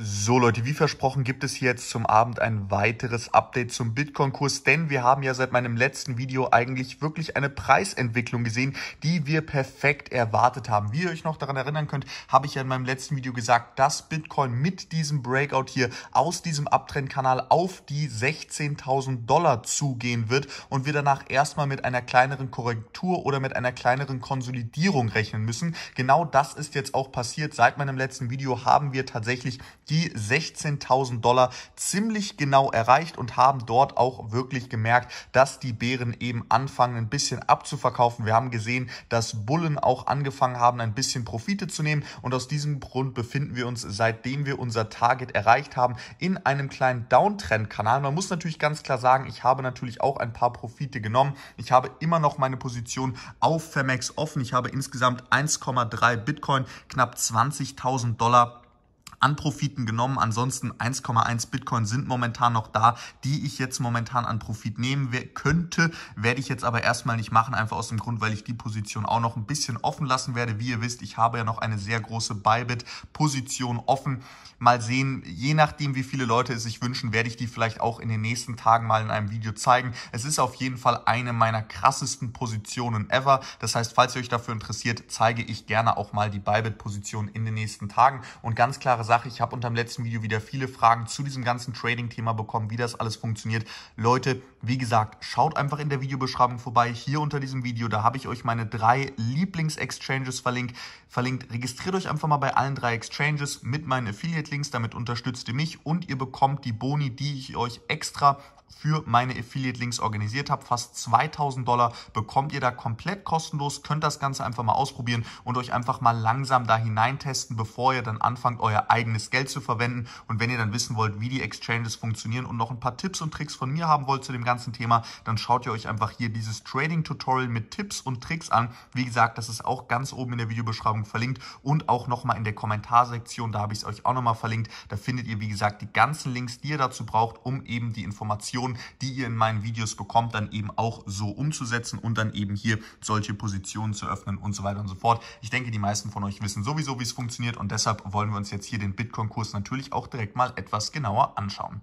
So Leute, wie versprochen gibt es jetzt zum Abend ein weiteres Update zum Bitcoin-Kurs, denn wir haben ja seit meinem letzten Video eigentlich wirklich eine Preisentwicklung gesehen, die wir perfekt erwartet haben. Wie ihr euch noch daran erinnern könnt, habe ich ja in meinem letzten Video gesagt, dass Bitcoin mit diesem Breakout hier aus diesem Abtrendkanal auf die 16.000 Dollar zugehen wird und wir danach erstmal mit einer kleineren Korrektur oder mit einer kleineren Konsolidierung rechnen müssen. Genau das ist jetzt auch passiert. Seit meinem letzten Video haben wir tatsächlich die 16.000 Dollar ziemlich genau erreicht und haben dort auch wirklich gemerkt, dass die Bären eben anfangen, ein bisschen abzuverkaufen. Wir haben gesehen, dass Bullen auch angefangen haben, ein bisschen Profite zu nehmen und aus diesem Grund befinden wir uns, seitdem wir unser Target erreicht haben, in einem kleinen Downtrend-Kanal. Man muss natürlich ganz klar sagen, ich habe natürlich auch ein paar Profite genommen. Ich habe immer noch meine Position auf Vermex offen. Ich habe insgesamt 1,3 Bitcoin, knapp 20.000 Dollar an Profiten genommen. Ansonsten 1,1 Bitcoin sind momentan noch da, die ich jetzt momentan an Profit nehmen könnte. Werde ich jetzt aber erstmal nicht machen, einfach aus dem Grund, weil ich die Position auch noch ein bisschen offen lassen werde. Wie ihr wisst, ich habe ja noch eine sehr große Bybit-Position offen. Mal sehen, je nachdem, wie viele Leute es sich wünschen, werde ich die vielleicht auch in den nächsten Tagen mal in einem Video zeigen. Es ist auf jeden Fall eine meiner krassesten Positionen ever. Das heißt, falls ihr euch dafür interessiert, zeige ich gerne auch mal die Bybit-Position in den nächsten Tagen. Und ganz klare Sache. Ich habe unter dem letzten Video wieder viele Fragen zu diesem ganzen Trading-Thema bekommen, wie das alles funktioniert. Leute, wie gesagt, schaut einfach in der Videobeschreibung vorbei. Hier unter diesem Video, da habe ich euch meine drei Lieblings-Exchanges verlinkt. verlinkt. Registriert euch einfach mal bei allen drei Exchanges mit meinen Affiliate-Links. Damit unterstützt ihr mich und ihr bekommt die Boni, die ich euch extra für meine Affiliate-Links organisiert habe. Fast 2000 Dollar bekommt ihr da komplett kostenlos. Könnt das Ganze einfach mal ausprobieren und euch einfach mal langsam da hineintesten, bevor ihr dann anfangt, euer eigenes Geld zu verwenden. Und wenn ihr dann wissen wollt, wie die Exchanges funktionieren und noch ein paar Tipps und Tricks von mir haben wollt zu dem ganzen Thema, dann schaut ihr euch einfach hier dieses Trading-Tutorial mit Tipps und Tricks an. Wie gesagt, das ist auch ganz oben in der Videobeschreibung verlinkt und auch nochmal in der Kommentarsektion. Da habe ich es euch auch nochmal verlinkt. Da findet ihr, wie gesagt, die ganzen Links, die ihr dazu braucht, um eben die Informationen Informationen, die ihr in meinen Videos bekommt, dann eben auch so umzusetzen und dann eben hier solche Positionen zu öffnen und so weiter und so fort. Ich denke, die meisten von euch wissen sowieso, wie es funktioniert und deshalb wollen wir uns jetzt hier den Bitcoin-Kurs natürlich auch direkt mal etwas genauer anschauen.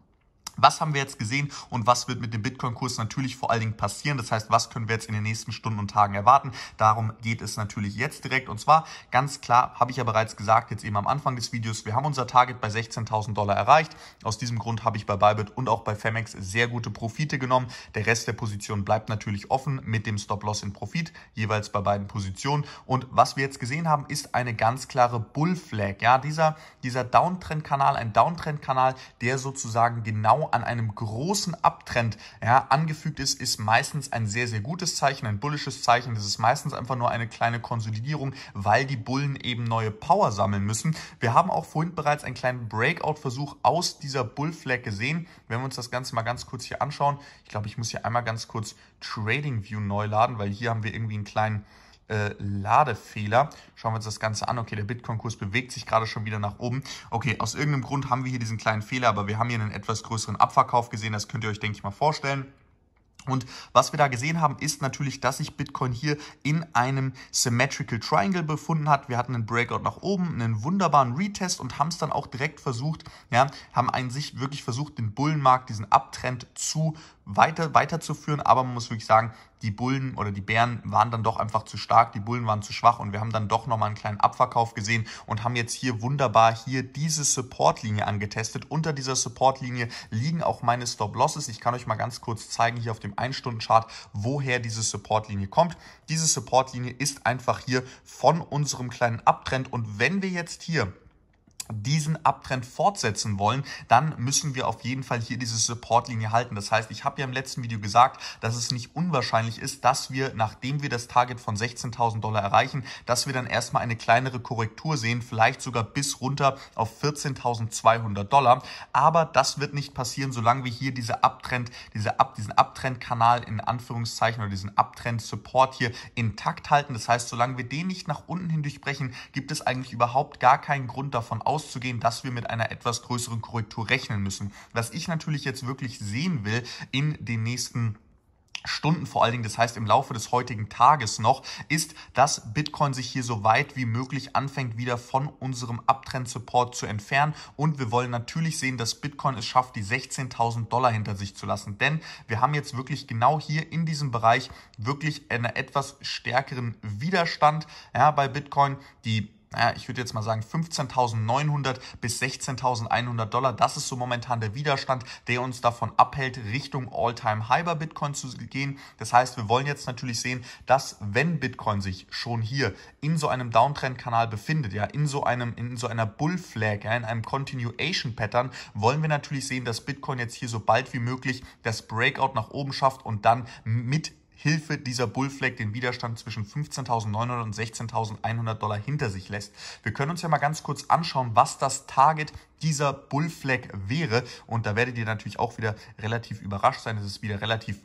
Was haben wir jetzt gesehen und was wird mit dem Bitcoin-Kurs natürlich vor allen Dingen passieren? Das heißt, was können wir jetzt in den nächsten Stunden und Tagen erwarten? Darum geht es natürlich jetzt direkt. Und zwar ganz klar, habe ich ja bereits gesagt, jetzt eben am Anfang des Videos, wir haben unser Target bei 16.000 Dollar erreicht. Aus diesem Grund habe ich bei Bybit und auch bei Femex sehr gute Profite genommen. Der Rest der Position bleibt natürlich offen mit dem Stop-Loss in Profit, jeweils bei beiden Positionen. Und was wir jetzt gesehen haben, ist eine ganz klare Bull-Flag. Ja, dieser, dieser Downtrend-Kanal, ein Downtrend-Kanal, der sozusagen genau an einem großen Abtrend ja, angefügt ist, ist meistens ein sehr, sehr gutes Zeichen, ein bullisches Zeichen. Das ist meistens einfach nur eine kleine Konsolidierung, weil die Bullen eben neue Power sammeln müssen. Wir haben auch vorhin bereits einen kleinen Breakout-Versuch aus dieser Bullflag gesehen. Wenn wir uns das Ganze mal ganz kurz hier anschauen, ich glaube, ich muss hier einmal ganz kurz Trading View neu laden, weil hier haben wir irgendwie einen kleinen äh, Ladefehler. Schauen wir uns das Ganze an. Okay, der Bitcoin-Kurs bewegt sich gerade schon wieder nach oben. Okay, aus irgendeinem Grund haben wir hier diesen kleinen Fehler, aber wir haben hier einen etwas größeren Abverkauf gesehen. Das könnt ihr euch, denke ich, mal vorstellen. Und was wir da gesehen haben, ist natürlich, dass sich Bitcoin hier in einem Symmetrical Triangle befunden hat. Wir hatten einen Breakout nach oben, einen wunderbaren Retest und haben es dann auch direkt versucht, ja, haben einen sich wirklich versucht, den Bullenmarkt, diesen Abtrend zu weiter, weiterzuführen. Aber man muss wirklich sagen, die Bullen oder die Bären waren dann doch einfach zu stark, die Bullen waren zu schwach und wir haben dann doch nochmal einen kleinen Abverkauf gesehen und haben jetzt hier wunderbar hier diese Supportlinie angetestet. Unter dieser Supportlinie liegen auch meine Stop-Losses. Ich kann euch mal ganz kurz zeigen hier auf dem 1-Stunden-Chart, woher diese Supportlinie kommt. Diese Supportlinie ist einfach hier von unserem kleinen Abtrend und wenn wir jetzt hier diesen Abtrend fortsetzen wollen, dann müssen wir auf jeden Fall hier diese Supportlinie halten. Das heißt, ich habe ja im letzten Video gesagt, dass es nicht unwahrscheinlich ist, dass wir, nachdem wir das Target von 16.000 Dollar erreichen, dass wir dann erstmal eine kleinere Korrektur sehen, vielleicht sogar bis runter auf 14.200 Dollar. Aber das wird nicht passieren, solange wir hier diese Abtrend, diese Ab, diesen Abtrendkanal in Anführungszeichen oder diesen Abtrend-Support hier intakt halten. Das heißt, solange wir den nicht nach unten hin durchbrechen, gibt es eigentlich überhaupt gar keinen Grund davon aus, auszugehen, dass wir mit einer etwas größeren Korrektur rechnen müssen. Was ich natürlich jetzt wirklich sehen will in den nächsten Stunden vor allen Dingen, das heißt im Laufe des heutigen Tages noch, ist, dass Bitcoin sich hier so weit wie möglich anfängt, wieder von unserem Abtrend-Support zu entfernen. Und wir wollen natürlich sehen, dass Bitcoin es schafft, die 16.000 Dollar hinter sich zu lassen. Denn wir haben jetzt wirklich genau hier in diesem Bereich wirklich einen etwas stärkeren Widerstand ja, bei Bitcoin. Die naja, ich würde jetzt mal sagen 15.900 bis 16.100 Dollar. Das ist so momentan der Widerstand, der uns davon abhält, Richtung all time hyper Bitcoin zu gehen. Das heißt, wir wollen jetzt natürlich sehen, dass wenn Bitcoin sich schon hier in so einem Downtrend-Kanal befindet, ja, in so einem, in so einer Bull-Flag, ja, in einem Continuation-Pattern, wollen wir natürlich sehen, dass Bitcoin jetzt hier so bald wie möglich das Breakout nach oben schafft und dann mit Hilfe dieser Bullflag den Widerstand zwischen 15.900 und 16.100 Dollar hinter sich lässt. Wir können uns ja mal ganz kurz anschauen, was das Target dieser Bullflag wäre. Und da werdet ihr natürlich auch wieder relativ überrascht sein. Es ist wieder relativ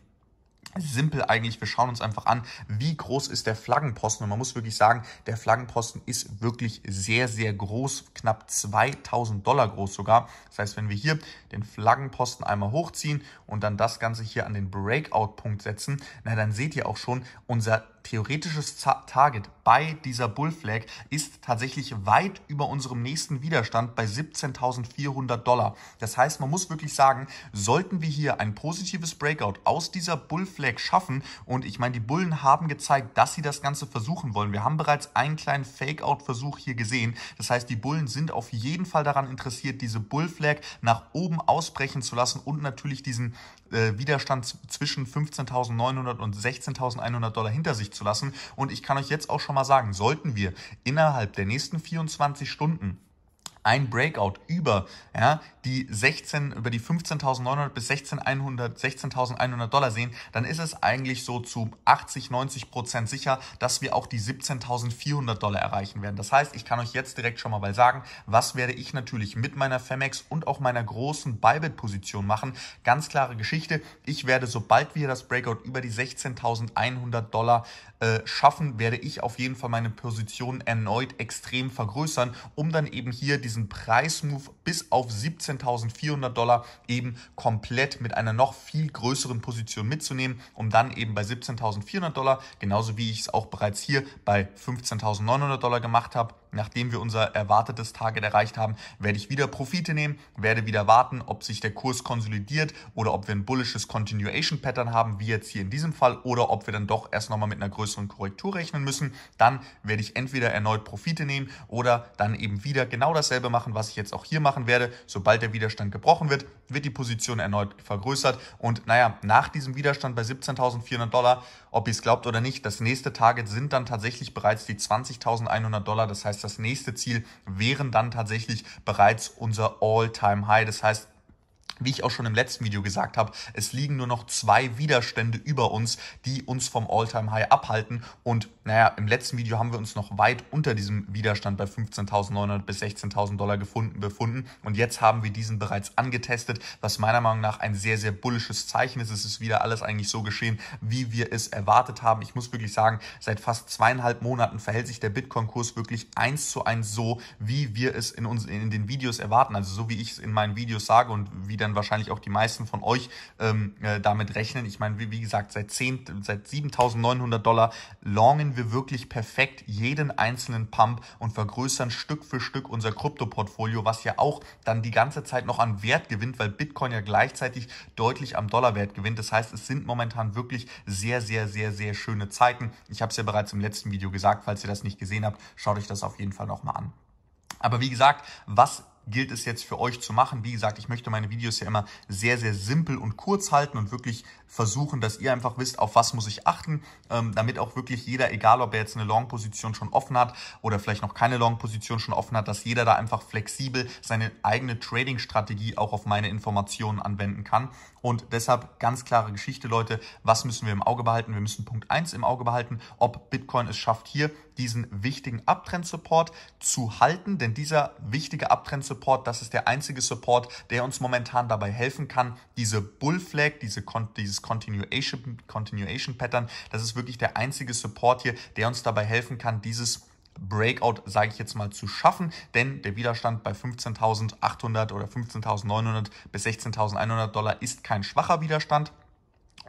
simpel eigentlich. Wir schauen uns einfach an, wie groß ist der Flaggenposten. Und man muss wirklich sagen, der Flaggenposten ist wirklich sehr, sehr groß, knapp 2000 Dollar groß sogar. Das heißt, wenn wir hier den Flaggenposten einmal hochziehen und dann das Ganze hier an den Breakout-Punkt setzen, na, dann seht ihr auch schon, unser theoretisches Target bei dieser Bullflag ist tatsächlich weit über unserem nächsten Widerstand bei 17.400 Dollar. Das heißt, man muss wirklich sagen, sollten wir hier ein positives Breakout aus dieser Bullflag schaffen und ich meine, die Bullen haben gezeigt, dass sie das Ganze versuchen wollen. Wir haben bereits einen kleinen Fake-Out-Versuch hier gesehen. Das heißt, die Bullen sind auf jeden Fall daran interessiert, diese Bullflag nach oben ausbrechen zu lassen und natürlich diesen äh, Widerstand zwischen 15.900 und 16.100 Dollar hinter sich zu lassen. Und ich kann euch jetzt auch schon mal sagen, sollten wir innerhalb der nächsten 24 Stunden ein Breakout über ja, die 16, über die 15.900 bis 16.100 16.100 Dollar sehen, dann ist es eigentlich so zu 80, 90 Prozent sicher, dass wir auch die 17.400 Dollar erreichen werden. Das heißt, ich kann euch jetzt direkt schon mal sagen, was werde ich natürlich mit meiner Femex und auch meiner großen Bybit-Position machen. Ganz klare Geschichte. Ich werde, sobald wir das Breakout über die 16.100 Dollar äh, schaffen, werde ich auf jeden Fall meine Position erneut extrem vergrößern, um dann eben hier diesen Preismove bis auf 17 17.400 Dollar eben komplett mit einer noch viel größeren Position mitzunehmen, um dann eben bei 17.400 Dollar, genauso wie ich es auch bereits hier bei 15.900 Dollar gemacht habe, nachdem wir unser erwartetes Target erreicht haben, werde ich wieder Profite nehmen, werde wieder warten, ob sich der Kurs konsolidiert oder ob wir ein bullisches Continuation Pattern haben, wie jetzt hier in diesem Fall, oder ob wir dann doch erst nochmal mit einer größeren Korrektur rechnen müssen. Dann werde ich entweder erneut Profite nehmen oder dann eben wieder genau dasselbe machen, was ich jetzt auch hier machen werde. Sobald sobald der Widerstand gebrochen wird, wird die Position erneut vergrößert. Und naja, nach diesem Widerstand bei 17.400 Dollar, ob ihr es glaubt oder nicht, das nächste Target sind dann tatsächlich bereits die 20.100 Dollar. Das heißt, das nächste Ziel wären dann tatsächlich bereits unser All-Time-High. Das heißt, wie ich auch schon im letzten Video gesagt habe, es liegen nur noch zwei Widerstände über uns, die uns vom All-Time-High abhalten. Und naja, im letzten Video haben wir uns noch weit unter diesem Widerstand bei 15.900 bis 16.000 Dollar gefunden, befunden. Und jetzt haben wir diesen bereits angetestet, was meiner Meinung nach ein sehr, sehr bullisches Zeichen ist. Es ist wieder alles eigentlich so geschehen, wie wir es erwartet haben. Ich muss wirklich sagen, seit fast zweieinhalb Monaten verhält sich der Bitcoin-Kurs wirklich eins zu eins so, wie wir es in, uns, in den Videos erwarten. Also so, wie ich es in meinen Videos sage und wie dann werden wahrscheinlich auch die meisten von euch ähm, äh, damit rechnen. Ich meine, wie, wie gesagt, seit, seit 7.900 Dollar longen wir wirklich perfekt jeden einzelnen Pump und vergrößern Stück für Stück unser Krypto-Portfolio, was ja auch dann die ganze Zeit noch an Wert gewinnt, weil Bitcoin ja gleichzeitig deutlich am Dollarwert gewinnt. Das heißt, es sind momentan wirklich sehr, sehr, sehr, sehr schöne Zeiten. Ich habe es ja bereits im letzten Video gesagt, falls ihr das nicht gesehen habt, schaut euch das auf jeden Fall nochmal an. Aber wie gesagt, was gilt es jetzt für euch zu machen? Wie gesagt, ich möchte meine Videos ja immer sehr, sehr simpel und kurz halten und wirklich versuchen, dass ihr einfach wisst, auf was muss ich achten, ähm, damit auch wirklich jeder, egal ob er jetzt eine Long-Position schon offen hat oder vielleicht noch keine Long-Position schon offen hat, dass jeder da einfach flexibel seine eigene Trading-Strategie auch auf meine Informationen anwenden kann. Und deshalb ganz klare Geschichte, Leute, was müssen wir im Auge behalten? Wir müssen Punkt 1 im Auge behalten, ob Bitcoin es schafft, hier diesen wichtigen Abtrend-Support zu halten, denn dieser wichtige Abtrend Support. Das ist der einzige Support, der uns momentan dabei helfen kann, diese Bull Flag, diese dieses Continuation, Continuation Pattern, das ist wirklich der einzige Support hier, der uns dabei helfen kann, dieses Breakout, sage ich jetzt mal, zu schaffen, denn der Widerstand bei 15.800 oder 15.900 bis 16.100 Dollar ist kein schwacher Widerstand.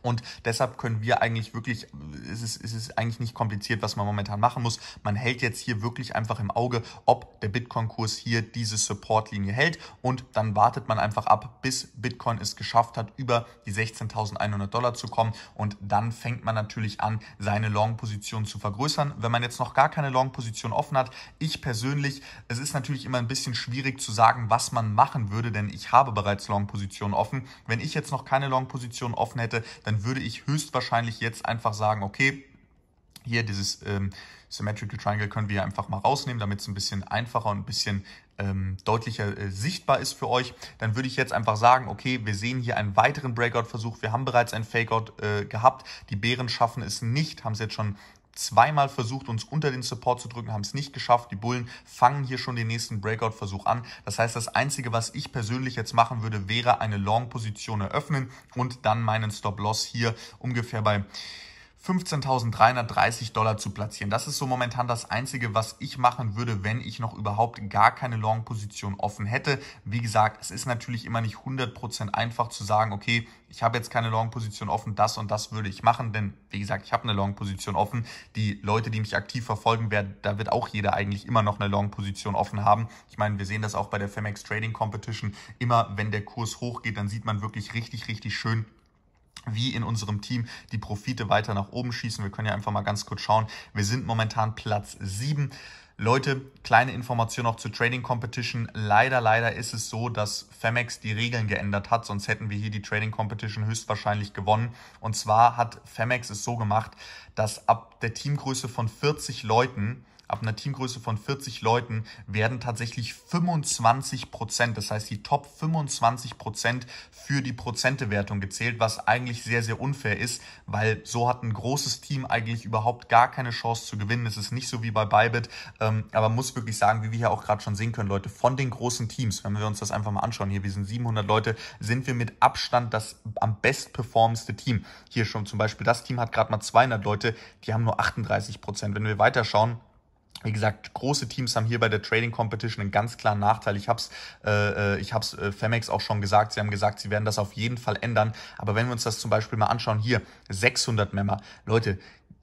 Und deshalb können wir eigentlich wirklich, es ist, es ist eigentlich nicht kompliziert, was man momentan machen muss. Man hält jetzt hier wirklich einfach im Auge, ob der Bitcoin-Kurs hier diese Support-Linie hält und dann wartet man einfach ab, bis Bitcoin es geschafft hat, über die 16.100 Dollar zu kommen und dann fängt man natürlich an, seine Long-Position zu vergrößern. Wenn man jetzt noch gar keine Long-Position offen hat, ich persönlich, es ist natürlich immer ein bisschen schwierig zu sagen, was man machen würde, denn ich habe bereits Long-Positionen offen. Wenn ich jetzt noch keine Long-Position offen hätte, dann dann würde ich höchstwahrscheinlich jetzt einfach sagen, okay, hier dieses ähm, Symmetrical Triangle können wir einfach mal rausnehmen, damit es ein bisschen einfacher und ein bisschen ähm, deutlicher äh, sichtbar ist für euch. Dann würde ich jetzt einfach sagen, okay, wir sehen hier einen weiteren Breakout-Versuch. Wir haben bereits einen Fakeout äh, gehabt. Die Bären schaffen es nicht, haben es jetzt schon zweimal versucht, uns unter den Support zu drücken, haben es nicht geschafft. Die Bullen fangen hier schon den nächsten Breakout-Versuch an. Das heißt, das Einzige, was ich persönlich jetzt machen würde, wäre eine Long-Position eröffnen und dann meinen Stop-Loss hier ungefähr bei 15.330 Dollar zu platzieren. Das ist so momentan das Einzige, was ich machen würde, wenn ich noch überhaupt gar keine Long-Position offen hätte. Wie gesagt, es ist natürlich immer nicht 100% einfach zu sagen, okay, ich habe jetzt keine Long-Position offen, das und das würde ich machen, denn wie gesagt, ich habe eine Long-Position offen. Die Leute, die mich aktiv verfolgen werden, da wird auch jeder eigentlich immer noch eine Long-Position offen haben. Ich meine, wir sehen das auch bei der Femex Trading Competition. Immer wenn der Kurs hochgeht, dann sieht man wirklich richtig, richtig schön, wie in unserem Team die Profite weiter nach oben schießen. Wir können ja einfach mal ganz kurz schauen. Wir sind momentan Platz 7. Leute, kleine Information noch zur Trading Competition. Leider, leider ist es so, dass Femex die Regeln geändert hat, sonst hätten wir hier die Trading Competition höchstwahrscheinlich gewonnen. Und zwar hat Femex es so gemacht, dass ab der Teamgröße von 40 Leuten ab einer Teamgröße von 40 Leuten werden tatsächlich 25 Prozent, das heißt die Top 25 Prozent für die Prozentewertung gezählt, was eigentlich sehr, sehr unfair ist, weil so hat ein großes Team eigentlich überhaupt gar keine Chance zu gewinnen. Es ist nicht so wie bei Bybit, ähm, aber muss wirklich sagen, wie wir hier auch gerade schon sehen können, Leute, von den großen Teams, wenn wir uns das einfach mal anschauen, hier, wir sind 700 Leute, sind wir mit Abstand das am best performendste Team. Hier schon zum Beispiel, das Team hat gerade mal 200 Leute, die haben nur 38 Prozent. Wenn wir weiterschauen, wie gesagt, große Teams haben hier bei der Trading Competition einen ganz klaren Nachteil. Ich habe es äh, äh, ich hab's, äh, Femex auch schon gesagt. Sie haben gesagt, sie werden das auf jeden Fall ändern. Aber wenn wir uns das zum Beispiel mal anschauen, hier 600 Member. Leute,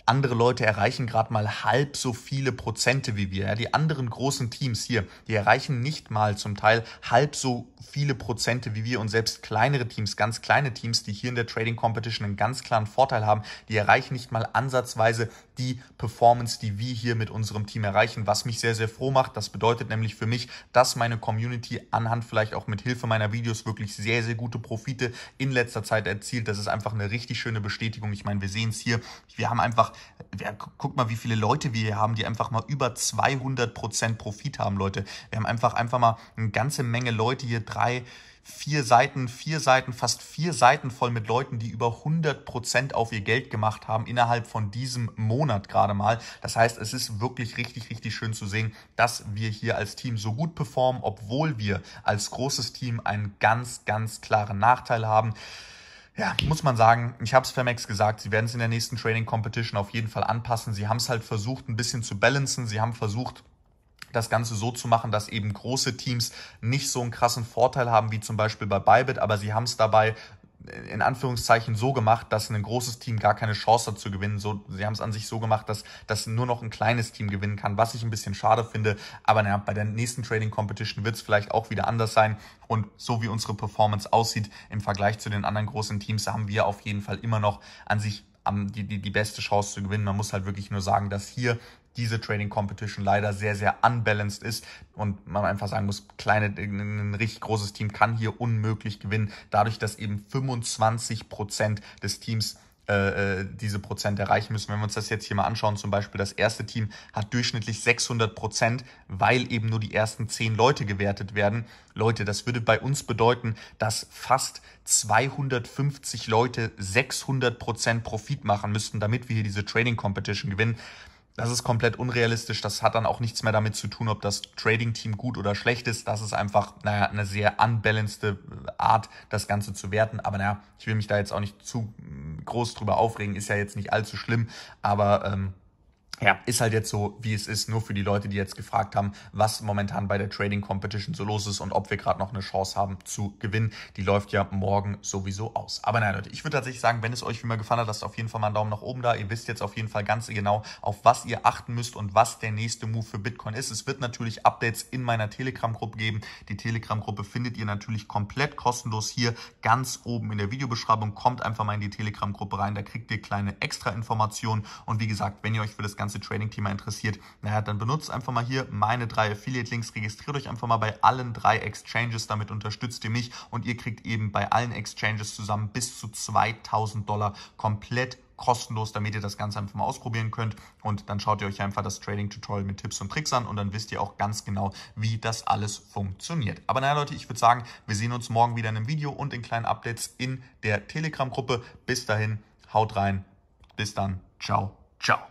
andere Leute erreichen gerade mal halb so viele Prozente wie wir. Ja, die anderen großen Teams hier, die erreichen nicht mal zum Teil halb so viele Prozente wie wir und selbst kleinere Teams, ganz kleine Teams, die hier in der Trading Competition einen ganz klaren Vorteil haben, die erreichen nicht mal ansatzweise die Performance, die wir hier mit unserem Team erreichen, was mich sehr, sehr froh macht. Das bedeutet nämlich für mich, dass meine Community anhand vielleicht auch mit Hilfe meiner Videos wirklich sehr, sehr gute Profite in letzter Zeit erzielt. Das ist einfach eine richtig schöne Bestätigung. Ich meine, wir sehen es hier. Wir haben einfach ja, guck mal, wie viele Leute wir hier haben, die einfach mal über 200 Prozent Profit haben, Leute. Wir haben einfach, einfach mal eine ganze Menge Leute hier, drei, vier Seiten, vier Seiten, fast vier Seiten voll mit Leuten, die über 100 Prozent auf ihr Geld gemacht haben innerhalb von diesem Monat gerade mal. Das heißt, es ist wirklich richtig, richtig schön zu sehen, dass wir hier als Team so gut performen, obwohl wir als großes Team einen ganz, ganz klaren Nachteil haben ja, muss man sagen, ich habe es Femex gesagt, sie werden es in der nächsten Training Competition auf jeden Fall anpassen. Sie haben es halt versucht, ein bisschen zu balancen. Sie haben versucht, das Ganze so zu machen, dass eben große Teams nicht so einen krassen Vorteil haben wie zum Beispiel bei Bybit, aber sie haben es dabei in Anführungszeichen so gemacht, dass ein großes Team gar keine Chance hat zu gewinnen. So, sie haben es an sich so gemacht, dass, dass nur noch ein kleines Team gewinnen kann, was ich ein bisschen schade finde. Aber naja, bei der nächsten Trading Competition wird es vielleicht auch wieder anders sein. Und so wie unsere Performance aussieht im Vergleich zu den anderen großen Teams, haben wir auf jeden Fall immer noch an sich die, die, die beste Chance zu gewinnen. Man muss halt wirklich nur sagen, dass hier diese Trading Competition leider sehr, sehr unbalanced ist und man einfach sagen muss, kleine, ein richtig großes Team kann hier unmöglich gewinnen, dadurch, dass eben 25 Prozent des Teams äh, äh, diese Prozent erreichen müssen. Wenn wir uns das jetzt hier mal anschauen, zum Beispiel das erste Team hat durchschnittlich 600 Prozent, weil eben nur die ersten zehn Leute gewertet werden. Leute, das würde bei uns bedeuten, dass fast 250 Leute 600 Prozent Profit machen müssten, damit wir hier diese Trading Competition gewinnen. Das ist komplett unrealistisch. Das hat dann auch nichts mehr damit zu tun, ob das Trading-Team gut oder schlecht ist. Das ist einfach, naja, eine sehr unbalanced äh, Art, das Ganze zu werten. Aber naja, ich will mich da jetzt auch nicht zu mm, groß drüber aufregen. Ist ja jetzt nicht allzu schlimm. Aber ähm, ja, ist halt jetzt so, wie es ist, nur für die Leute, die jetzt gefragt haben, was momentan bei der Trading Competition so los ist und ob wir gerade noch eine Chance haben zu gewinnen. Die läuft ja morgen sowieso aus. Aber nein, Leute, ich würde tatsächlich sagen, wenn es euch wie immer gefallen hat, lasst auf jeden Fall mal einen Daumen nach oben da. Ihr wisst jetzt auf jeden Fall ganz genau, auf was ihr achten müsst und was der nächste Move für Bitcoin ist. Es wird natürlich Updates in meiner Telegram-Gruppe geben. Die Telegram-Gruppe findet ihr natürlich komplett kostenlos hier ganz oben in der Videobeschreibung. Kommt einfach mal in die Telegram-Gruppe rein, da kriegt ihr kleine extra Informationen. Und wie gesagt, wenn ihr euch für das Ganze ganze Trading-Thema interessiert, naja, dann benutzt einfach mal hier meine drei Affiliate-Links, registriert euch einfach mal bei allen drei Exchanges, damit unterstützt ihr mich und ihr kriegt eben bei allen Exchanges zusammen bis zu 2000 Dollar komplett kostenlos, damit ihr das Ganze einfach mal ausprobieren könnt. Und dann schaut ihr euch einfach das Trading-Tutorial mit Tipps und Tricks an und dann wisst ihr auch ganz genau, wie das alles funktioniert. Aber naja, Leute, ich würde sagen, wir sehen uns morgen wieder in einem Video und in kleinen Updates in der Telegram-Gruppe. Bis dahin, haut rein. Bis dann. Ciao. Ciao.